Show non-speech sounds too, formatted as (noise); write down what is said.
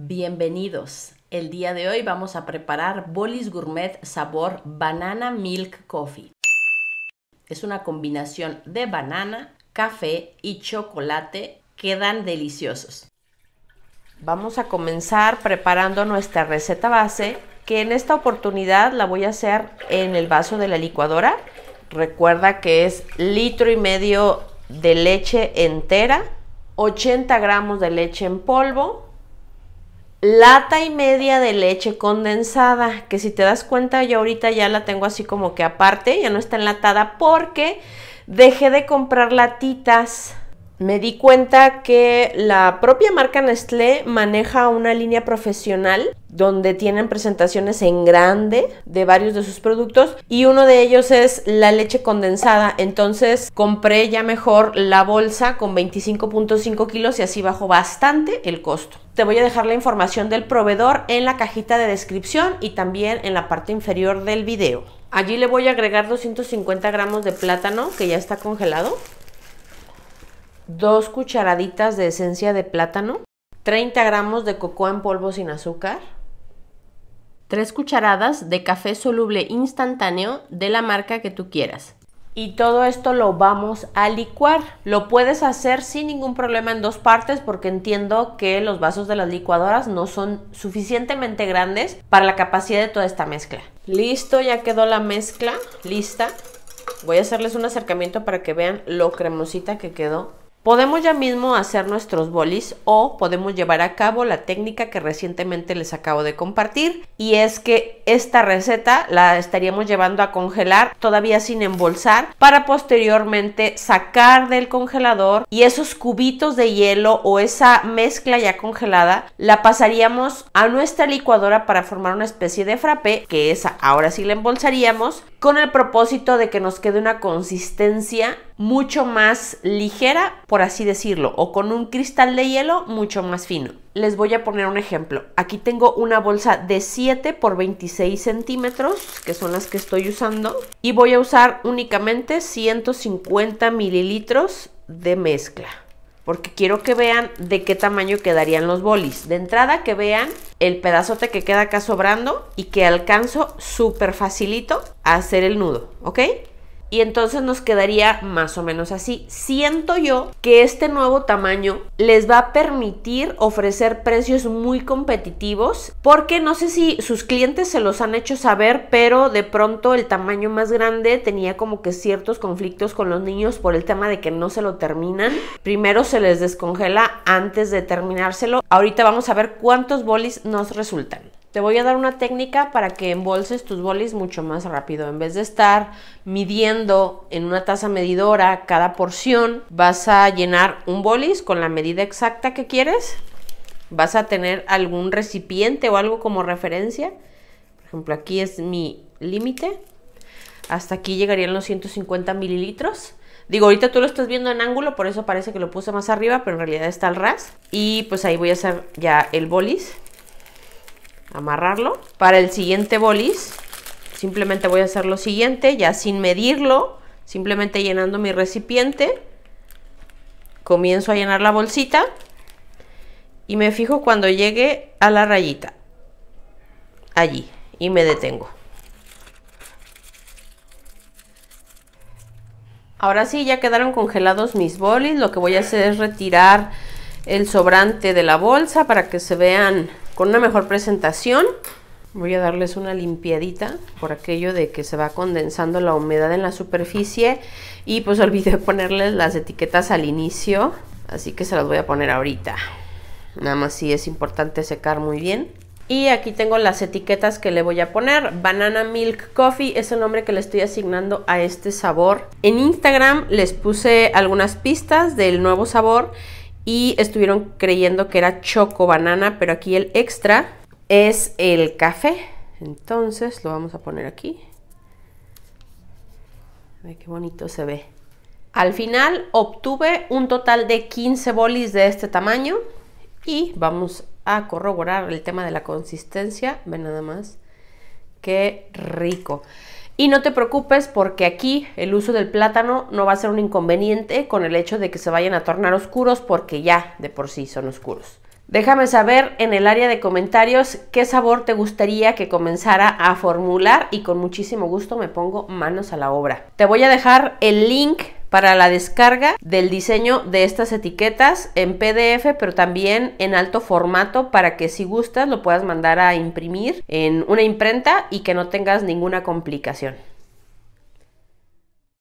Bienvenidos. El día de hoy vamos a preparar bolis gourmet sabor banana milk coffee. Es una combinación de banana, café y chocolate. Quedan deliciosos. Vamos a comenzar preparando nuestra receta base, que en esta oportunidad la voy a hacer en el vaso de la licuadora. Recuerda que es litro y medio de leche entera, 80 gramos de leche en polvo, lata y media de leche condensada, que si te das cuenta yo ahorita ya la tengo así como que aparte, ya no está enlatada porque dejé de comprar latitas me di cuenta que la propia marca Nestlé maneja una línea profesional donde tienen presentaciones en grande de varios de sus productos y uno de ellos es la leche condensada. Entonces compré ya mejor la bolsa con 25.5 kilos y así bajó bastante el costo. Te voy a dejar la información del proveedor en la cajita de descripción y también en la parte inferior del video. Allí le voy a agregar 250 gramos de plátano que ya está congelado. 2 cucharaditas de esencia de plátano, 30 gramos de cocoa en polvo sin azúcar, Tres cucharadas de café soluble instantáneo de la marca que tú quieras. Y todo esto lo vamos a licuar. Lo puedes hacer sin ningún problema en dos partes porque entiendo que los vasos de las licuadoras no son suficientemente grandes para la capacidad de toda esta mezcla. Listo, ya quedó la mezcla lista. Voy a hacerles un acercamiento para que vean lo cremosita que quedó Podemos ya mismo hacer nuestros bolis o podemos llevar a cabo la técnica que recientemente les acabo de compartir y es que esta receta la estaríamos llevando a congelar todavía sin embolsar para posteriormente sacar del congelador y esos cubitos de hielo o esa mezcla ya congelada la pasaríamos a nuestra licuadora para formar una especie de frappé que esa ahora sí la embolsaríamos con el propósito de que nos quede una consistencia mucho más ligera, por así decirlo, o con un cristal de hielo mucho más fino. Les voy a poner un ejemplo. Aquí tengo una bolsa de 7 por 26 centímetros, que son las que estoy usando, y voy a usar únicamente 150 mililitros de mezcla porque quiero que vean de qué tamaño quedarían los bolis. De entrada que vean el pedazote que queda acá sobrando y que alcanzo súper facilito a hacer el nudo, ¿ok? y entonces nos quedaría más o menos así. Siento yo que este nuevo tamaño les va a permitir ofrecer precios muy competitivos porque no sé si sus clientes se los han hecho saber, pero de pronto el tamaño más grande tenía como que ciertos conflictos con los niños por el tema de que no se lo terminan. Primero se les descongela antes de terminárselo. Ahorita vamos a ver cuántos bolis nos resultan. Te voy a dar una técnica para que embolses tus bolis mucho más rápido. En vez de estar midiendo en una taza medidora cada porción, vas a llenar un bolis con la medida exacta que quieres. Vas a tener algún recipiente o algo como referencia. Por ejemplo, aquí es mi límite. Hasta aquí llegarían los 150 mililitros. Digo, ahorita tú lo estás viendo en ángulo, por eso parece que lo puse más arriba, pero en realidad está al ras. Y pues ahí voy a hacer ya el bolis amarrarlo. Para el siguiente bolis simplemente voy a hacer lo siguiente, ya sin medirlo, simplemente llenando mi recipiente. Comienzo a llenar la bolsita y me fijo cuando llegue a la rayita. Allí y me detengo. Ahora sí, ya quedaron congelados mis bolis. Lo que voy a hacer es retirar el sobrante de la bolsa para que se vean con una mejor presentación. Voy a darles una limpiadita por aquello de que se va condensando la humedad en la superficie y pues olvidé (laughs) ponerles las etiquetas al inicio, así que se las voy a poner ahorita. Nada más si es importante secar muy bien. Y aquí tengo las etiquetas que le voy a poner. Banana Milk Coffee es el nombre que le estoy asignando a este sabor. En Instagram les puse algunas pistas del nuevo sabor y estuvieron creyendo que era choco banana, pero aquí el extra es el café. Entonces lo vamos a poner aquí. ver qué bonito se ve. Al final obtuve un total de 15 bolis de este tamaño y vamos a corroborar el tema de la consistencia. ve nada más. Qué rico. Y no te preocupes porque aquí el uso del plátano no va a ser un inconveniente con el hecho de que se vayan a tornar oscuros porque ya de por sí son oscuros. Déjame saber en el área de comentarios qué sabor te gustaría que comenzara a formular y con muchísimo gusto me pongo manos a la obra. Te voy a dejar el link para la descarga del diseño de estas etiquetas en PDF, pero también en alto formato para que si gustas lo puedas mandar a imprimir en una imprenta y que no tengas ninguna complicación.